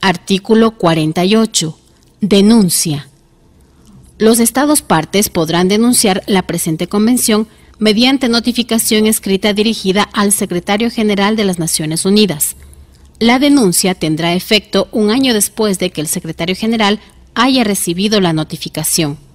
Artículo 48. Denuncia. Los Estados partes podrán denunciar la presente Convención mediante notificación escrita dirigida al Secretario General de las Naciones Unidas. La denuncia tendrá efecto un año después de que el Secretario General haya recibido la notificación.